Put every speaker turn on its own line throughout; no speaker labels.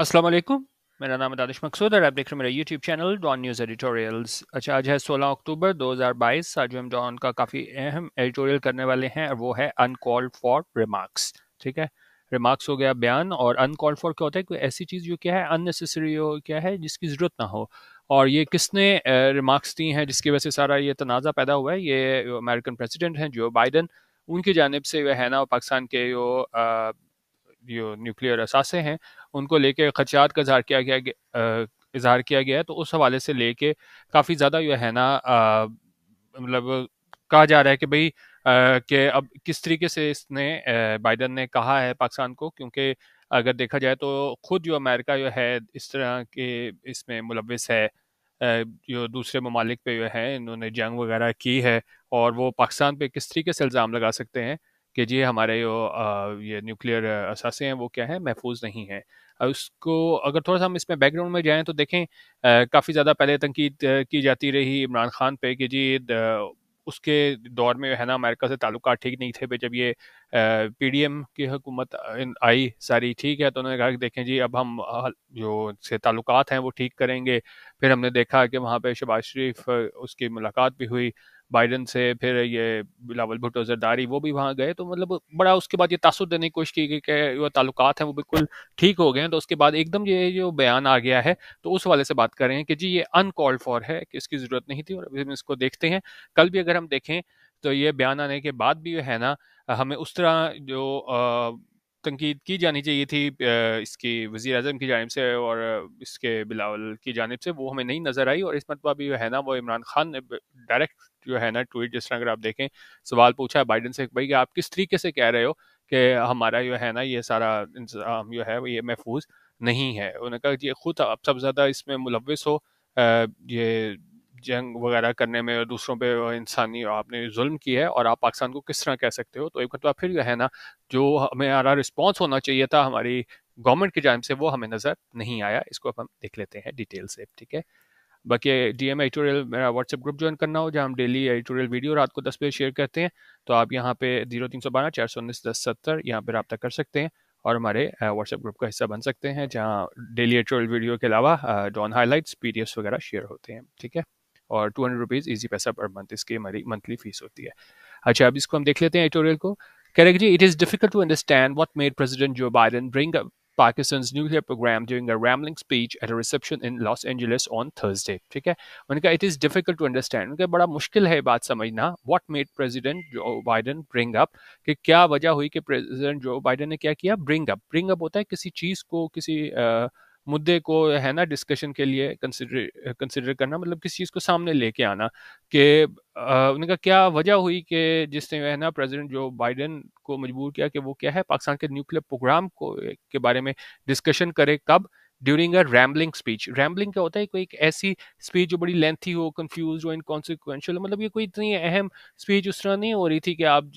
अस्सलाम वालेकुम मेरा नाम दानिश मकसूद और आप देख रहे हैं मेरा YouTube channel Dawn news editorials अच्छा आज है 16 अक्टूबर 2022 आज हम डॉन का काफ़ी अहम एडिटोरियल करने वाले हैं और वो है अनकॉल्ड फॉर रिमार्क्स ठीक है रिमार्क्स हो गया बयान और अनकॉल्ड फॉर क्या होता है कोई ऐसी चीज़ जो क्या है अननेसेसरी हो क्या है जिसकी ज़रूरत ना हो और ये किसने रिमार्क्स दी हैं जिसकी वजह से सारा ये तनाज़ा पैदा हुआ है ये अमेरिकन प्रेसिडेंट हैं जो बाइडन उनकी जानब से वह है ना पाकिस्तान के जो जो न्यूक्लियर असासे हैं उनको लेके खदशात का इजहार किया गया इजहार किया गया है तो उस हवाले से लेके काफ़ी ज़्यादा जो है ना मतलब कहा जा रहा है कि भाई कि अब किस तरीके से इसने बाइडन ने कहा है पाकिस्तान को क्योंकि अगर देखा जाए तो खुद जो अमेरिका जो है इस तरह के इसमें मुलविस है जो दूसरे ममालिक पे जो है इन्होंने जंग वगैरह की है और वो पाकिस्तान पे किस तरीके से इल्ज़ाम लगा सकते हैं कि जी हमारे जो ये न्यूक्लियर असासे हैं वो क्या है महफूज नहीं है उसको अगर थोड़ा सा हम इसमें बैकग्राउंड में जाएं तो देखें काफ़ी ज़्यादा पहले तनकीद की जाती रही इमरान खान पे कि जी उसके दौर में है ना अमेरिका से ताल्लुक ठीक नहीं थे जब ये पी डी एम की हुकूमत आई सारी ठीक है तो उन्होंने कहा कि देखें जी अब हम जो से ताल्लुक हैं वो ठीक करेंगे फिर हमने देखा कि वहाँ पे शबाज शरीफ उसकी मुलाकात भी हुई बाइडन से फिर ये बिलावल भुट्टो जरदारी वो भी वहाँ गए तो मतलब बड़ा उसके बाद ये तासुर देने की कोशिश की गई कि जो ताल्लुकात हैं वो बिल्कुल ठीक हो गए हैं तो उसके बाद एकदम ये जो बयान आ गया है तो उस वाले से बात कर रहे हैं कि जी ये अनकॉल्ड फॉर है कि इसकी ज़रूरत नहीं थी और अभी हम इसको देखते हैं कल भी अगर हम देखें तो ये बयान आने के बाद भी है ना हमें उस तरह जो तनकीद की जानी चाहिए थी इसकी वज़ी अजम की जानब से और इसके बिलावल की जानब से वो हमें नहीं नज़र आई और इस मतलब भी जो है ना वो इमरान खान ने डायरेक्ट जो है ना ट्वीट जिस तरह अगर आप देखें सवाल पूछा है बाइडन से भाई कि आप किस तरीके से कह रहे हो कि हमारा जो है ना ये सारा इंतजाम जो है ये महफूज नहीं है उन्होंने कहा कि खुद आप सब ज़्यादा इसमें मुलविस हो ये जंग वगैरह करने में दूसरों पे इंसानी आपने जुल्म किया है और आप पाकिस्तान को किस तरह कह सकते हो तो एक मतलब फिर यह है ना जो हमें रहा रिस्पॉन्स होना चाहिए था हमारी गवर्नमेंट की जानब से वो हमें नज़र नहीं आया इसको अब हम देख लेते हैं डिटेल से ठीक है बाकी डी एम एडिटोरियल मेरा व्हाट्सएप ग्रुप ज्वाइन करना हो जहाँ हम डेली एडिटोरियल वीडियो रात को दस बजे शेयर करते हैं तो आप यहाँ पे जीरो तीन सौ बारह चार सौ उन्नीस दस सत्तर यहाँ पर रबता कर सकते हैं और हमारे व्हाट्सएप ग्रुप का हिस्सा बन सकते हैं जहाँ डेली एडिटोरियल वीडियो के अलावा डॉन हाईलाइट्स पी वगैरह शेयर होते हैं ठीक है और टू हंड्रेड रुपीज इजी पैसा पर मंथ इसकी हमारी मंथली फीस होती है अच्छा अब इसको हम देख लेते हैं एडिटोरियल को कह जी it is difficult to understand what made president Joe Biden bring Pakistan nuclear programme during a rambling speech at a reception in Los Angeles on Thursday ठीक है उनका it is difficult to understand उनका बड़ा मुश्किल है बात समझना what made president Joe Biden bring up कि क्या वजह हुई कि प्रेजिडेंट जो बाइडन ने क्या किया ब्रिंग अप ब्रिंग अप होता है किसी चीज को किसी uh, मुद्दे को है ना डिस्कशन के लिए कंसिडर कंसिडर करना मतलब किसी चीज़ को सामने लेके आना कि उनका क्या वजह हुई कि जिसने है ना प्रेसिडेंट जो बाइडेन को मजबूर किया कि वो क्या है पाकिस्तान के न्यूक्लियर प्रोग्राम को के बारे में डिस्कशन करे कब during a rambling speech rambling क्या होता है कोई एक ऐसी स्पीच जो बड़ी लेंथी हो कंफ्यूज हो इनकॉन्सिक्वेंशल मतलब ये कोई इतनी अहम स्पीच उस तरह नहीं हो रही थी कि आप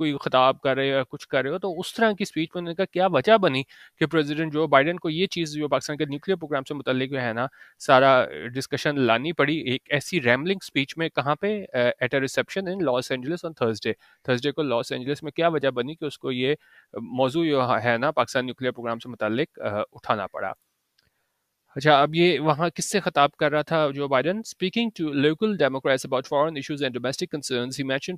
कोई खताब कर रहे हो या कुछ कर रहे हो तो उस तरह की स्पीच में उनका क्या वजह बनी कि प्रेसिडेंट जो बाइडन को ये चीज़ जो पाकिस्तान के न्यूक्लियर प्रोग्राम से मुतल है ना सारा डिस्कशन लानी पड़ी एक ऐसी रैमलिंग स्पीच में कहाँ पे at a reception in Los Angeles on Thursday Thursday को लॉस एंजलिस में क्या वजह बनी कि उसको ये मौजू है ना पाकिस्तान न्यूक्लियर प्रोग्राम से मुतल उठाना पड़ा अच्छा अब ये वहाँ किससे खिताब कर रहा था Joe Biden speaking to local Democrats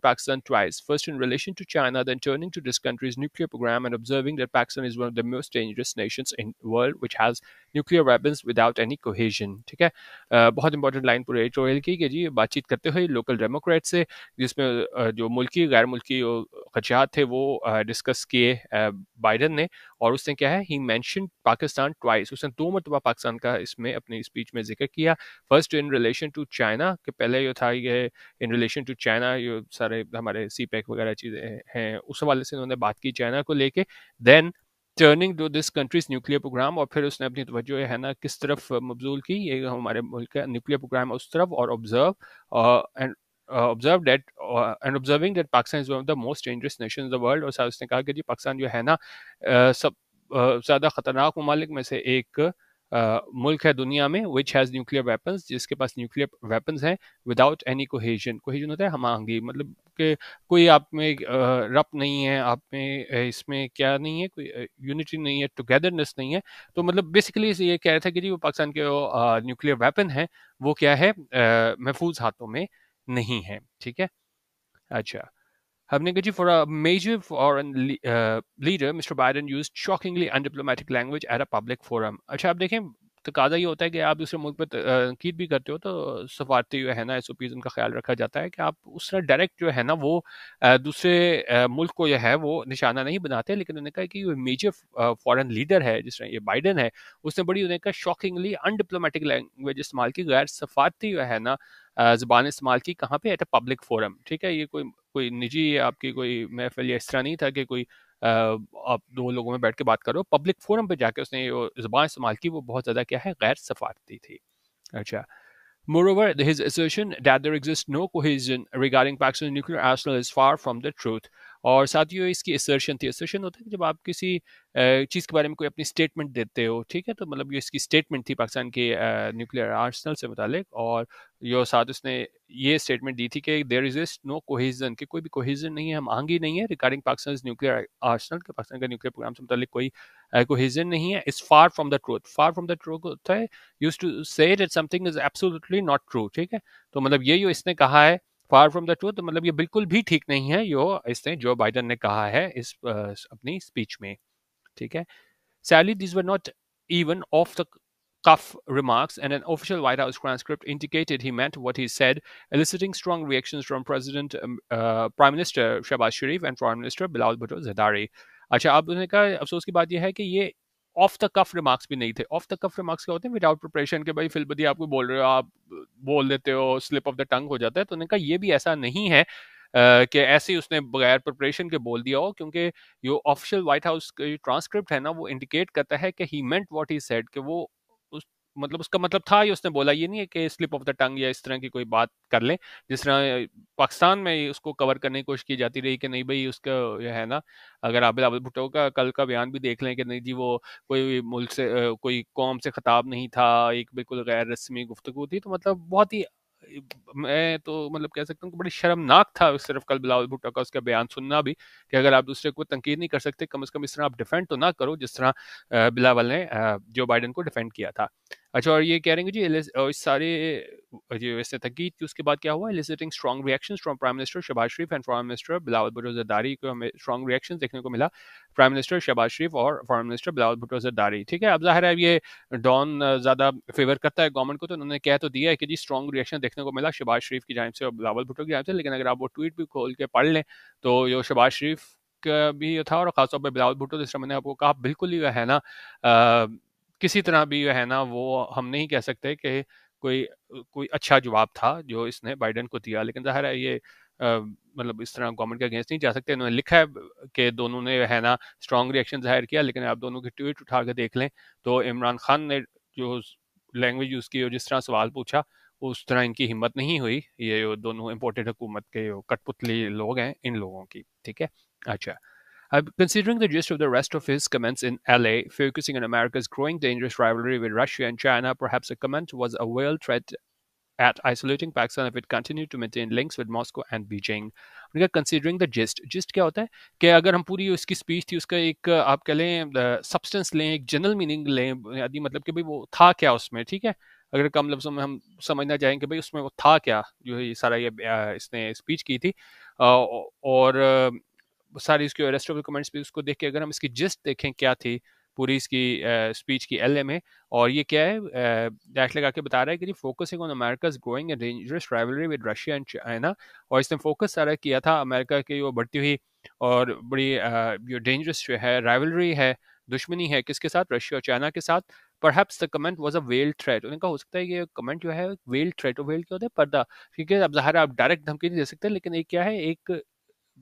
Pakistan twice first in relation to China then turning to this country's nuclear program and observing that Pakistan is one of the most dangerous nations in the world which has nuclear weapons without any cohesion ठीक है बहुत important line पूरे editorial की कि जी बातचीत करते हुए local Democrat से जिसमें जो मुल्की गैर मुल्की खदशात थे वो डिस्कस किए बाइडन ने और उसने क्या है ही मैंशन पाकिस्तान ट्वाइस उसने दो मरतबा पाकिस्तान का इसमें अपनी स्पीच में जिक्र किया first in relation to China के पहले जो था ये इन रिलेशन टू चाइना ये सारे हमारे CPEC e e e वगैरह चीज़ें हैं उस हवाले से उन्होंने बात की चाइना को लेके then turning to this countries nuclear programme और फिर उसने अपनी तवज्जो है ना किस तरफ मबजूल की ये हमारे मुल्क का न्यूक्लियर प्रोग्राम उस तरफ और observe and observe that and observing that Pakistan is one of the most dangerous nation the world और साथ उसने कहा कि जी पाकिस्तान जो है ना uh, सब uh, ज़्यादा ख़तरनाक ममालिक में से एक मुल्क है दुनिया में विच हैज़ न्यूक्लियर वेपन जिसके पास न्यूक्लियर वेपन है विदाउट एनी कोहेजन कोहेजन होता है हमाहंगी मतलब कि कोई आप में रप नहीं है आप में इसमें क्या नहीं है कोई यूनिटी नहीं है टुगेदरनेस नहीं है तो मतलब बेसिकली ये कह रहे थे कि जी वो पाकिस्तान के न्यूक्लियर वेपन है वो क्या है महफूज हाथों में नहीं है ठीक है अच्छा हमने कहा for a major foreign uh, leader, mister Biden use shockingly undiplomatic language at a public forum अच्छा आप देखें तकाजा ये होता है कि आप दूसरे मुल्क पर तनकीद uh, भी करते हो तो सफारती जो है ना एस ओ पीज़ उनका ख्याल रखा जाता है कि आप उस तरह डायरेक्ट जो है ना वो uh, दूसरे uh, मुल्क को जो है वो निशाना नहीं बनाते लेकिन उन्होंने कहा कि वो मेजर फॉरेन लीडर है जिस तरह ये बाइडन है उसने बड़ी उन्होंने कहा शॉकिंगली अनडिप्लोमेटिक लैंग्वेज इस्तेमाल की गैर सफारती जो है ना ज़बान इस्तेमाल की कहाँ पे एट अ पब्लिक फोरम ठीक है ये कोई कोई निजी आपकी कोई महफिल या इस तरह नहीं था कि कोई आप दो लोगों में बैठ के बात करो पब्लिक फोरम पे जाके उसने जो ज़बान इस्तेमाल की वो बहुत ज़्यादा क्या है गैर सफारती थी अच्छा Moreover, his assertion that there exists no cohesion regarding Pakistan's nuclear arsenal is far from the truth. और साथ ही इसकी असर्शन थी असर्शन होता है कि जब आप किसी चीज़ के बारे में कोई अपनी स्टेटमेंट देते हो ठीक है तो मतलब ये इसकी स्टेटमेंट थी पाकिस्तान के न्यूक्लियर आर्सनल से मुतालिक और यो साथ उसने ये स्टेटमेंट दी थी कि देर इज नो कोहिजन के कोई भी कोहिजन नहीं है हम आंगी नहीं है रिगार्डिंग पाकिस्तान न्यूक्लियर आर्सनल के पाकिस्तान का न्यूक्लियर प्रोग्राम से मुतालिक कोई कोहिजन नहीं है is far from the truth far from the truth होता है use to say that something is absolutely not true ठीक है तो मतलब ये जो इसने कहा है फार फ्रॉम द ट्रूथ मतलब ये बिल्कुल भी ठीक नहीं है यो इसने जो बाइडन ने कहा है इस अपनी स्पीच में ठीक है sally this were not even off the cuff remarks, and an official White House transcript indicated he meant what he said, eliciting strong reactions from President, um, uh, Prime Minister Shahbaz Sharif and Foreign Minister Bilal Bhutto Zardari. अच्छा अब उन्होंने कहा अफसोस की बात यह है कि ये ऑफ द कफ रिमार्क्स भी नहीं थे ऑफ द कफ रिमार्क्स क्या होते हैं विदाउट प्रिपरेशन के भाई फिल आपको बोल रहे हो आप बोल देते हो स्लिप ऑफ द टंग हो जाता है तो उन्होंने कहा ये भी ऐसा नहीं है Uh, कि ऐसे ही उसने बगैर प्रिपरेशन के बोल दिया हो क्योंकि जो ऑफिशियल व्हाइट हाउस ट्रांसक्रिप्ट है ना वो इंडिकेट करता है कि ही मेंट व्हाट ही सेड कि वो मतलब उसका मतलब था ही उसने बोला ये नहीं है कि स्लिप ऑफ द टंग या इस तरह की कोई बात कर लें जिस तरह पाकिस्तान में उसको कवर करने की कोशिश की जाती रही कि नहीं भाई उसका है ना अगर आबिद आबिद भुट्टो का कल का बयान भी देख लें कि नहीं जी वो कोई मुल्क से कोई कौम से खताब नहीं था एक बिल्कुल गैर रस्मी गुफ्तु थी तो मतलब बहुत ही मैं तो मतलब कह सकता हूँ बड़ी शर्मनाक था सिर्फ कल बिलावल भुट्टो का उसका बयान सुनना भी कि अगर आप दूसरे को तनकीद नहीं कर सकते कम अज़ कम इस तरह आप डिफेंड तो ना करो जिस तरह बिलावल ने जो बाइडन को डिफेंड किया था अच्छा और ये कह रहे हैं जी इस सारे इसने तकीद की उसके बाद क्या हुआ eliciting strong reaction from prime minister Shahbaz Sharif and foreign minister Bilawal Bhutto Zardari को हमें स्ट्रॉन्ग रिएक्शन देखने को मिला प्राइम मिनिस्टर शबाज शरीफ और फॉरन मिनिस्टर बिलावल भुटो जरदारी ठीक है अब जाहिर है ये डॉन ज़्यादा फेवर करता है गवर्नमेंट को तो उन्होंने कह तो दिया है कि जी स्ट्रॉन्ग रिएक्शन देखने को मिला शबाज शरीफ की जानब से और बिलावल भुटो की जानब से लेकिन अगर आप वो ट्वीट भी खोल के पढ़ लें तो जो शबाज शरीफ भी था और ख़ासतौर पर बिलावल भुटो जिस तरह मैंने आपको कहा बिल्कुल ही है ना किसी तरह भी है ना वो हम नहीं कह सकते कि कोई कोई अच्छा जवाब था जो इसने बाइडन को दिया लेकिन जाहिर है ये मतलब इस तरह गवर्नमेंट के अगेंस्ट नहीं जा सकते इन्होंने लिखा है कि दोनों ने है ना स्ट्रॉन्ग रिएक्शन जाहिर किया लेकिन आप दोनों के ट्वीट उठा के देख लें तो इमरान खान ने जो लैंग्वेज यूज़ की और जिस तरह सवाल पूछा उस तरह इनकी हिम्मत नहीं हुई ये दोनों इम्पोर्टेड हुकूमत के कठपुतली लोग हैं इन लोगों की ठीक है अच्छा considering the gist of the rest of his comments in LA, focusing on America's growing dangerous rivalry with Russia and China, perhaps a comment was a veiled threat at isolating Pakistan if it continued to maintain links with Moscow and Beijing. considering the gist, gist क्या होता है कि अगर हम पूरी उसकी speech थी उसका एक आप कह लें substance लें एक general meaning लें यानी मतलब कि भाई वो था क्या उसमें ठीक है अगर कम लफ्ज़ों में हम समझना चाहें कि भाई उसमें वो था क्या जो ये सारा ये इसने स्पीच की थी और सारी उसकी रेस्ट ऑफ द कमेंट्स भी उसको देख के अगर हम इसकी जिस्ट देखें क्या थी पूरी इसकी स्पीच की एल में और ये क्या है डैश लगा के बता रहा है कि जी focusing on America growing and dangerous rivalry with Russia and China और इसने फोकस सारा किया था अमेरिका की वो बढ़ती हुई और बड़ी जो डेंजरस जो है राइवलरी है दुश्मनी है किसके साथ रशिया और चाइना के साथ perhaps the comment was a veiled threat उन्हें कहा हो सकता है ये कमेंट जो है वेल थ्रेट वेल क्या होता है पर्दा ठीक है अब जाहिर आप डायरेक्ट धमकी नहीं दे सकते लेकिन एक क्या है एक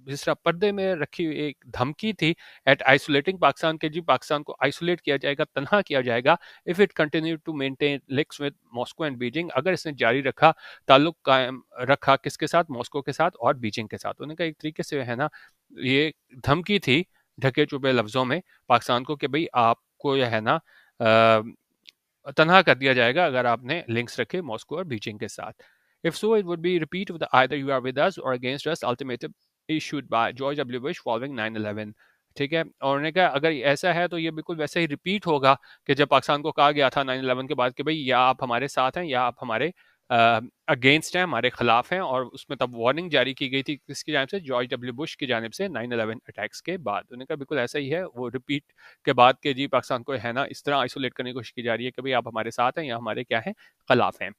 जिस तरह पर्दे में रखी हुई एक धमकी थी एट आइसोलेटिंग पाकिस्तान के जी पाकिस्तान को आइसोलेट किया जाएगा तनहा किया जाएगा if it continue to maintain links with Moscow and Beijing अगर इसने जारी रखा ताल्लुक कायम रखा किसके साथ मॉस्को के साथ और बीजिंग के साथ उन्होंने कहा एक तरीके से है ना ये धमकी थी ढके चुपे लफ्ज़ों में पाकिस्तान को कि भाई आपको यह है ना तनहा कर दिया जाएगा अगर आपने लिंक्स रखे मॉस्को और बीजिंग के साथ If so, it would be repeat with either you are with us or against us ultimatum issued by George W Bush following nine eleven ठीक है और उन्होंने कहा अगर ऐसा है तो ये बिल्कुल वैसे ही रिपीट होगा कि जब पाकिस्तान को कहा गया था नाइन अलेवन के बाद कि भाई या आप हमारे साथ हैं या आप हमारे अगेंस्ट हैं हमारे खिलाफ हैं और उसमें तब वार्निंग जारी की गई थी किसकी जानब से जॉर्ज डब्ल्यू बुश की जानब से नाइन अलेवन अटैक्स के बाद उन्होंने कहा बिल्कुल ऐसा ही है वो रिपीट के बाद के जी पाकिस्तान को है ना इस तरह आइसोलेट करने की कोशिश की जा रही है कि भाई आप हमारे साथ हैं या हमारे क्या हैं खिलाफ हैं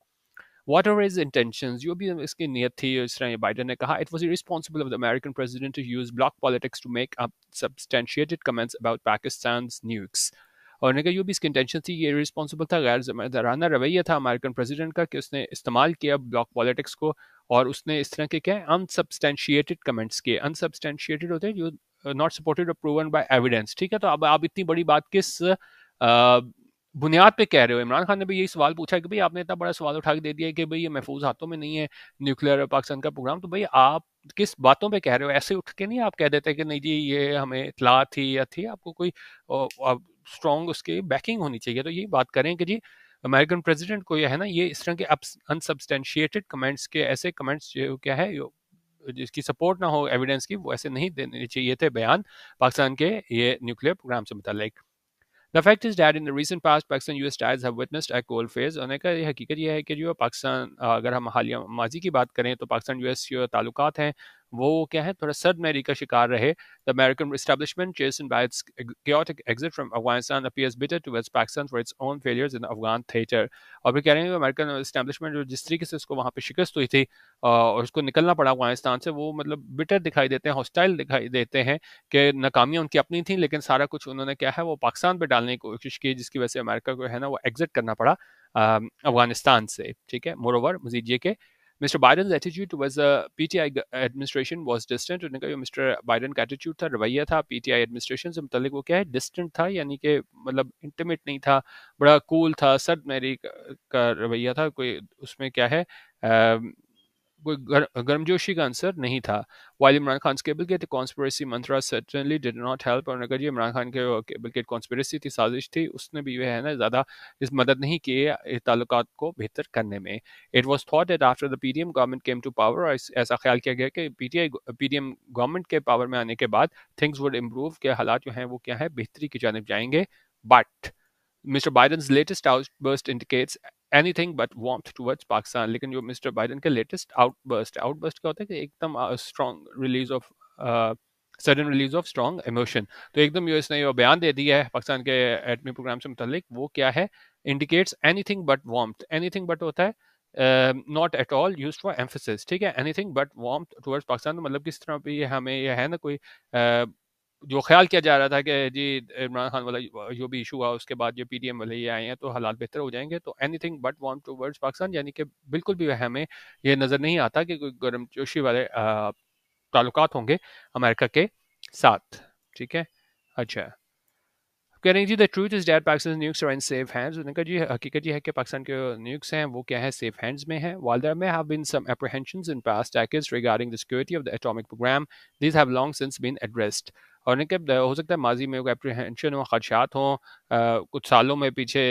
What are his intentions? जो भी इसकी नीयत थी इस तरह बाइडन ने कहा it was responsible of the American president to use bloc politics to make up substantiated comments about Pakistan nukes और उन्होंने कहा जो भी इसकी इंटेंशन थी ये रिस्पॉन्सिबल था गैर जमानदाराना रवैया था अमेरिकन प्रेसिडेंट का कि उसने इस्तेमाल किया ब्लॉक पॉलिटिक्स को और उसने इस तरह के क्या अनसबस्टेंशिएटेड कमेंट्स किए अनसबस्टेंशिएटेड होते हैं जो नॉट सपोर्टेड और प्रूवन बाय एविडेंस ठीक है तो अब आप इतनी बड़ी बात किस uh, बुनियाद पे कह रहे हो इमरान खान ने भी यही सवाल पूछा कि भाई आपने इतना बड़ा सवाल उठा के दे दिया कि भाई ये महफूज हाथों में नहीं है न्यूक्लियर पाकिस्तान का प्रोग्राम तो भाई आप किस बातों पे कह रहे हो ऐसे उठ के नहीं आप कह देते कि नहीं जी ये हमें इतला थी या थी आपको कोई स्ट्रॉन्ग उसके बैकिंग होनी चाहिए तो यही बात करें कि जी अमेरिकन प्रेसिडेंट को यह है ना ये इस तरह के अनसबस्टेंशिएटेड कमेंट्स के ऐसे कमेंट्स जो क्या है जिसकी सपोर्ट ना हो एविडेंस की वो ऐसे नहीं देने चाहिए थे बयान पाकिस्तान के ये न्यूक्लियर प्रोग्राम से मुतलिक the fact is that in the recent past Pakistan US ties have witnessed a cold phase उन्होंने कहा ये हकीकत यह है कि जो पाकिस्तान अगर हम हालिया माजी की बात करें तो पाकिस्तान यूएस के ताल्लुक हैं वो क्या है थोड़ा सर्द मेरी का शिकार रहे the American establishment chastened by its chaotic exit from Afghanistan appears bitter towards Pakistan for its own failures in Afghan theatre और फिर कह रहे हैं अमेरिकन एस्टेब्लिशमेंट जो जिस तरीके से उसको वहाँ पर शिकस्त हुई थी और उसको निकलना पड़ा अफगानिस्तान से वो मतलब बिटर दिखाई देते हैं हॉस्टाइल दिखाई देते हैं कि नाकामियाँ उनकी अपनी थी लेकिन सारा कुछ उन्होंने क्या है वो पाकिस्तान पर डालने की कोशिश की जिसकी वजह से अमेरिका को है ना वो एग्जिट करना पड़ा अफगानिस्तान से ठीक है मोर ओवर मजीद ये के mister Biden attitude PTI administration was distant उन्होंने कहा मिस्टर बाइडन का एटीट्यूड था रवैया था पी टी आई एडमिनिस्ट्रेशन से मतलब वो क्या है डिस्टेंट था यानी कि मतलब इंटीमेट नहीं था बड़ा कूल था सर मेरी का रवैया था कोई उसमें क्या है कोई गर्मजोशी का आंसर नहीं था while इमरान खान केबल के conspiracy मंत्रा सर्टनली डिड नॉट हेल्प और अगर ये इमरान खान के cablegate conspiracy थी साजिश थी उसने भी वह है ना ज़्यादा इस मदद नहीं की ताल्लुक को बेहतर करने में it was thought that after the PDM government came to power और ऐसा ख्याल किया गया कि PTI PDM government के पावर में आने के बाद थिंग्स वुड इम्प्रूव के हालात जो हैं वो क्या है बेहतरी की जानब जाएंगे but Mr. Biden's latest outburst indicates anything but warm towards Pakistan लेकिन जो मिस्टर बाइडन के लेटेस्ट आउटबर्स्ट आउटबर्स्ट क्या होता है कि एकदम strong release of sudden release of strong emotion तो एकदम यूएस ने यह बयान दे दिया है पाकिस्तान के एटमी प्रोग्राम से मुतलिक वो क्या है इंडिकेट्स एनी थिंग बट वॉम्प एनी थिंग बट होता है not at all use for emphasis ठीक है एनी थिंग बट वॉम्प टूवर्ड्स पाकिस्तान मतलब किस तरह पर हमें यह है ना कोई uh, जो ख्याल किया जा रहा था कि जी इमरान खान वाला जो भी इशू हुआ उसके बाद जो पी डी एम वाले ये आए हैं तो हालात बेहतर हो जाएंगे तो एनी थिंग बट वॉन्ट टू वर्ड्स पाकिस्तान यानी कि बिल्कुल भी हमें ये नज़र नहीं आता कि कोई गर्म जोशी वाले ताल्लुक होंगे अमेरिका के साथ ठीक है अच्छा कह रही जी the truth is that Pakistan nukes are in safe hands उन्होंने कहा जी हकीकत ये है कि पाकिस्तान के न्यूक्स हैं वो क्या है सेफ हैंड्स में है while there may have been some apprehension in past decades regarding the security of the atomic programme this have long since been addressed और इनके हो सकता है माजी में अप्रीहेंशन हो खदशात हों कुछ सालों में पीछे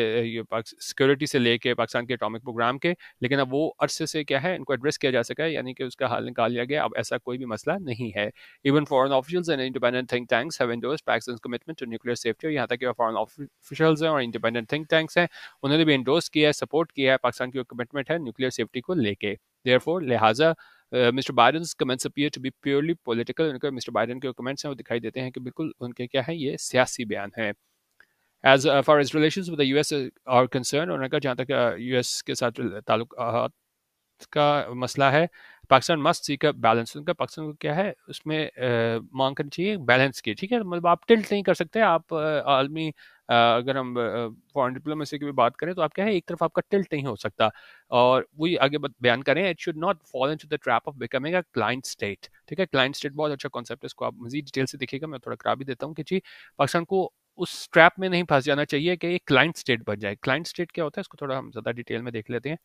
सिक्योरिटी से लेके पाकिस्तान के एटॉमिक प्रोग्राम के लेकिन अब वो अरसे से क्या है इनको एड्रेस किया जा सका है यानी कि उसका हाल निकाल लिया गया अब ऐसा कोई भी मसला नहीं है even foreign officials and independent think tanks have endorse Pakistan commitment to nuclear safety यहाँ तक फॉरन ऑफिशियल्स हैं और इंडिपेंडेंट थिंक टैंक्स हैं उन्होंने भी इंडोस किया है सपोर्ट किया है पाकिस्तान की कमिटमेंट है न्यूक्लियर सेफ्टी को लेके देयरफॉर लिहाजा mister Biden comments appear to be purely political उनके मिस्टर बाइडन के कमेंट्स हैं वो दिखाई देते हैं कि बिल्कुल उनके क्या है ये सियासी बयान है as far as relation with US are concern उन्होंने कहा जहाँ तक यू uh, एस के साथ ताल्लुक का मसला है पाकिस्तान मस्ट सीख बैलेंस उनका पाकिस्तान को क्या है उसमें मांग करनी चाहिए बैलेंस की ठीक है मतलब आप टिल्ट नहीं कर सकते आप आलमी अगर हम फॉरन डिप्लोमेसी की भी बात करें तो आप क्या है एक तरफ आपका टिल्ट नहीं हो सकता और वही आगे बयान करें it should not fall in to the trap of becoming a client state ठीक है क्लाइंट स्टेट बहुत अच्छा कॉन्सेप्ट है इसको आप मजीद डिटेल से देखिएगा मैं थोड़ा करा भी देता हूँ कि जी पाकिस्तान को उस ट्रैप में नहीं फंस जाना चाहिए कि एक क्लाइंट स्टेट बन जाए क्लाइंट स्टेट क्या होता है इसको थोड़ा हम ज़्यादा डिटेल में देख लेते हैं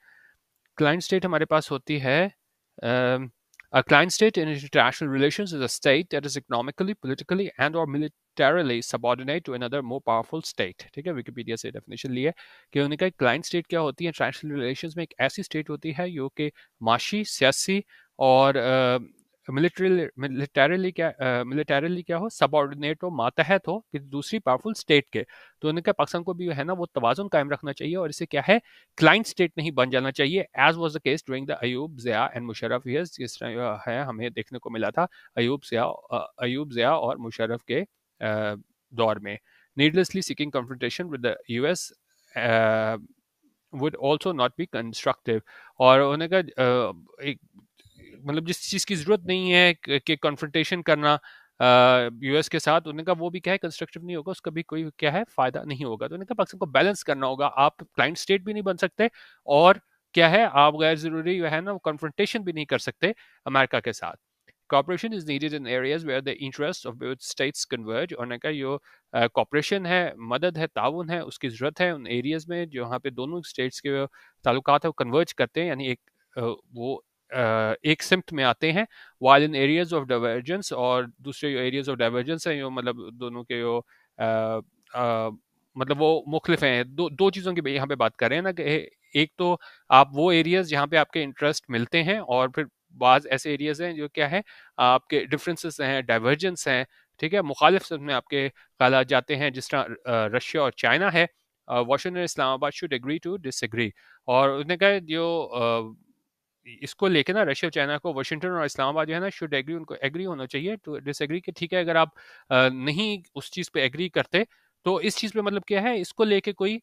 क्लाइंट स्टेट हमारे पास होती है uh, A client state in international relations is a state that is economically, politically, and/or militarily subordinate to another more powerful state. ठीक है विकिपीडिया से डेफिनेशन ली है कि उन्होंने कहा क्लाइंट स्टेट क्या होती है इंटरनेशनल रिलेशंस में एक ऐसी स्टेट होती है जो कि माशी सियासी और मिलिटरी मिलिटरली क्या मिलिटरली क्या हो सबॉर्डिनेट हो मातहत हो कि दूसरी पावरफुल स्टेट के तो उन्होंने कहा पाकिस्तान को भी है ना वो तोज़ुन कायम रखना चाहिए और इसे क्या है क्लाइंट स्टेट नहीं बन जाना चाहिए as was the case during the Ayub Zia and Musharraf yes जिस है हमें देखने को मिला था अयूब ज़िया अयूब ज़िया और मुशरफ के दौर में needlessly seeking confrontation with the US uh, would also not be और उन्होंने कहा एक मतलब जिस चीज़ की ज़रूरत नहीं है कि कॉन्फ्रेंटेशन करना यूएस के साथ उन्होंने कहा वो भी क्या है कंस्ट्रक्टिव नहीं होगा उसका भी कोई क्या है फ़ायदा नहीं होगा तो उन्होंने कहा पाकिस्तान को बैलेंस करना होगा आप क्लाइंट स्टेट भी नहीं बन सकते और क्या है आप गैर ज़रूरी है ना कॉन्फ्रेंटेशन भी नहीं कर सकते अमेरिका के साथ cooperation is needed in areas where the interest of both states converge और कहा जो कॉपरेशन है मदद है ताउन है उसकी ज़रूरत है उन एरियाज में जो यहाँ पे दोनों स्टेट्स के ताल्लुकात है वो कन्वर्ज करते हैं यानी एक वो एक सिम्ट में आते हैं while in areas of divergence और दूसरे जो एरियाज ऑफ डाइवर्जेंस हैं यो मतलब दोनों के जो मतलब वो मुख्तफ हैं दो दो चीज़ों की यहाँ पे बात करें ना कि एक तो आप वो एरियाज जहाँ पे आपके इंटरेस्ट मिलते हैं और फिर बाज़ ऐसे एरियाज हैं जो क्या है आपके डिफरेंसेस हैं डाइवर्जेंस हैं ठीक है मुखालिफ सब में आपके ख्याल जाते हैं जिस तरह रशिया और चाइना है Washington Islamabad should agree to disagree और उसने कहा जो इसको लेके ना रशिया और चाइना को वाशिंगटन और इस्लामाबाद जो है ना शुड एग्री उनको एग्री होना चाहिए टू डिसएग्री कि ठीक है अगर आप नहीं उस चीज़ पे एग्री करते तो इस चीज़ पे मतलब क्या है इसको लेके कोई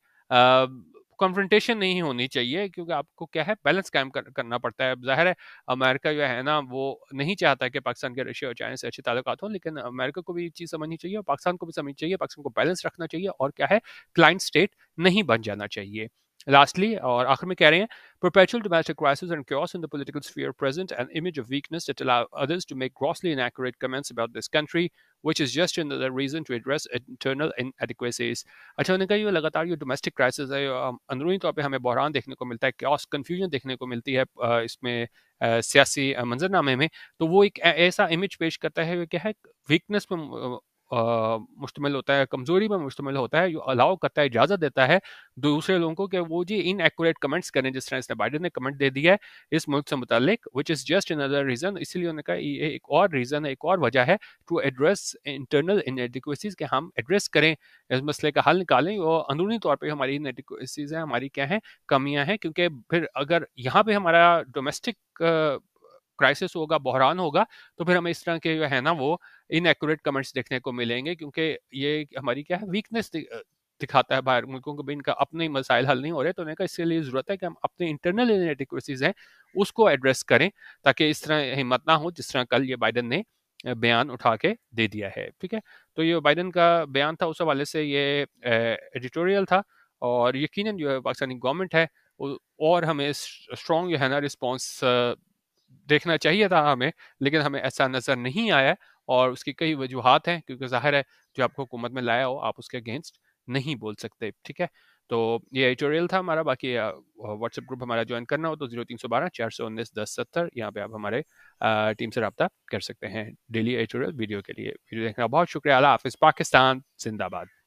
कॉन्फ्रेंटेशन नहीं होनी चाहिए क्योंकि आपको क्या है बैलेंस कायम कर, करना पड़ता है जाहिर है अमेरिका जो है ना वो नहीं चाहता कि पाकिस्तान के रशिया और चाइना से अच्छे ताल्लुक हों लेकिन अमेरिका को भी ये चीज़ समझनी चाहिए और पाकिस्तान को भी समझनी चाहिए पाकिस्तान को बैलेंस रखना चाहिए और क्या है क्लाइंट स्टेट नहीं बन जाना चाहिए लास्टली और आखिर में कह रहे हैं Perpetual domestic crisis and chaos in the political sphere present an image of weakness that allow others to make grossly inaccurate comments about this country, which is just another reason to address internal inadequacies. अच्छा उन्होंने कहा ये लगातार ये domestic crisis है अंदरूनी तौर पे हमें बहरान देखने को मिलता है chaos confusion देखने को मिलती है इसमें सियासी मंजरनामे में तो वो एक ऐसा image पेश करता है क्या है weakness. में मुश्तमिल होता है कमज़ोरी में मुश्तमिल होता है अलाउ करता है इजाज़त देता है दूसरे लोगों को कि वो जी इन एक्यूरेट कमेंट्स करें जिस तरह इसने बाइडन ने कमेंट दे दिया है इस मुल्क से मुतलिक which is just in other reason इसीलिए उन्होंने कहा ये एक और रीज़न है एक और वजह है टू एड्रेस इंटरनल इनएडिक्वेसीज़ के हम एड्रेस करें इस मसले का हल निकालें और अंदरूनी तौर पर हमारी इनएडिक्वेसीज़ हैं हमारी क्या हैं कमियाँ हैं क्योंकि फिर अगर यहाँ पर हमारा डोमेस्टिक क्राइसिस होगा बहरान होगा तो फिर हमें इस तरह के जो है ना वो इनएक्यूरेट कमेंट्स देखने को मिलेंगे क्योंकि ये हमारी क्या है वीकनेस दिखाता है बाहर मुल्कों को भी इनका अपने मसाइल हल नहीं हो रहे तो उन्हें कहा इसके लिए ज़रूरत है कि हम अपने इंटरनल इनएडिक्वेसीज हैं उसको एड्रेस करें ताकि इस तरह हिम्मत ना हो जिस तरह कल ये बाइडन ने बयान उठा के दे दिया है ठीक है तो ये बाइडन का बयान था उस हवाले से ये एडिटोरियल था और यकीनन जो है पाकिस्तानी गवर्नमेंट है और हमें स्ट्रॉन्ग जो है ना रिस्पॉन्स देखना चाहिए था हमें लेकिन हमें ऐसा नज़र नहीं आया और उसकी कई वजूहत हैं क्योंकि जाहिर है जो आपको हुकूमत में लाया हो आप उसके अगेंस्ट नहीं बोल सकते ठीक है तो ये एडिटोरियल था हमारा बाकी व्हाट्सएप ग्रुप हमारा ज्वाइन करना हो तो जीरो तीन सौ बारह चार सौ उन्नीस दस सत्तर यहाँ पे आप हमारे टीम से रब्ता कर सकते हैं डेली एडिटोरियल वीडियो के लिए वीडियो देखने का बहुत शुक्रिया अला हाफिज़ पाकिस्तान जिंदाबाद